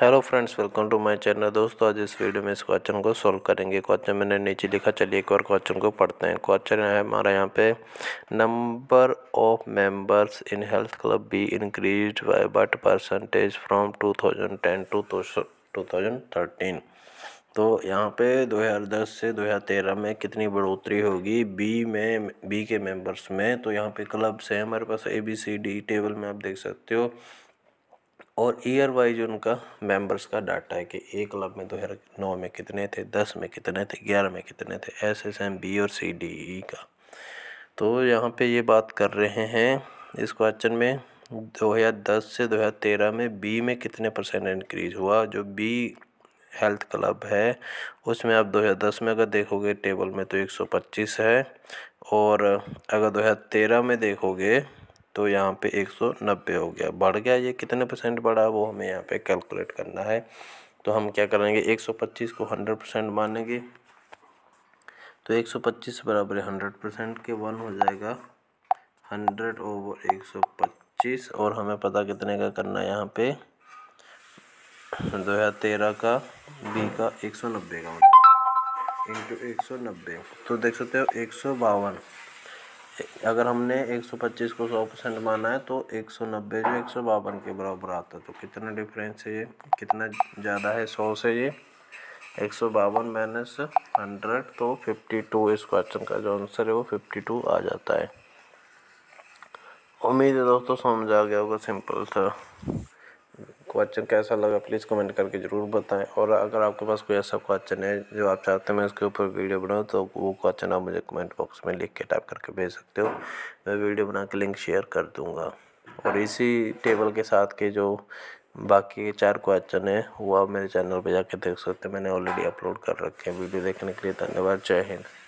hello friends welcome to my channel दोस्तों आज इस वीडियो में इस क्वेश्चन को सॉल्व करेंगे क्वेश्चन मैंने नीचे लिखा चलिए एक और क्वेश्चन को पढ़ते हैं क्वेश्चन है हमारा यहाँ पे number of members in health club be increase by but percentage from 2010 to 2013 तो यहाँ पे 2010 से 2013 में कितनी बढ़ोतरी होगी बी में बी के मेम्बर्स में तो यहाँ पे क्लब्स हैं हमारे पास A B C D table में आप देख सकते हो और ईयर वाइज उनका मेंबर्स का डाटा है कि ए क्लब में दो तो हज़ार नौ में कितने थे दस में कितने थे ग्यारह में कितने थे एस एस एम बी और सी डी ई का तो यहाँ पे ये बात कर रहे हैं इस क्वेश्चन में दो हजार दस से दो हज़ार तेरह में बी में कितने परसेंट इंक्रीज हुआ जो बी हेल्थ क्लब है उसमें आप 2010 में अगर देखोगे टेबल में तो 125 है और अगर 2013 में देखोगे तो यहाँ पे 190 हो गया बढ़ गया ये कितने परसेंट बढ़ा वो हमें यहाँ पे कैलकुलेट करना है तो हम क्या करेंगे 125 को 100 परसेंट मानेंगे तो 125 बराबर 100 परसेंट के वन हो जाएगा 100 ओवर 125 और हमें पता कितने का करना है यहाँ पे दो हज़ार तेरह का बी का 190 का इंटू एक सौ नब्बे तो देख सकते हो एक सौ बावन अगर हमने 125 को 100 परसेंट माना है तो 190 जो एक सौ बावन के बराबर आता है तो कितना डिफरेंस है ये कितना ज़्यादा है 100 से ये एक सौ बावन माइनस हंड्रेड तो 52 इस क्वेश्चन का जो आंसर है वो 52 आ जाता है उम्मीद है दोस्तों समझ आ गया होगा सिंपल था क्वेश्चन कैसा लगा प्लीज़ कमेंट करके ज़रूर बताएं और अगर आपके पास कोई ऐसा क्वेश्चन है जो आप चाहते हैं मैं उसके ऊपर वीडियो बनाऊँ तो वो क्वेश्चन आप मुझे कमेंट बॉक्स में लिख के टाइप करके भेज सकते हो मैं वीडियो बना के लिंक शेयर कर दूँगा और इसी टेबल के साथ के जो बाकी चार क्वेश्चन है वो आप मेरे चैनल पर जाके देख सकते हैं मैंने ऑलरेडी अपलोड कर रखे हैं वीडियो देखने के लिए धन्यवाद जय हिंद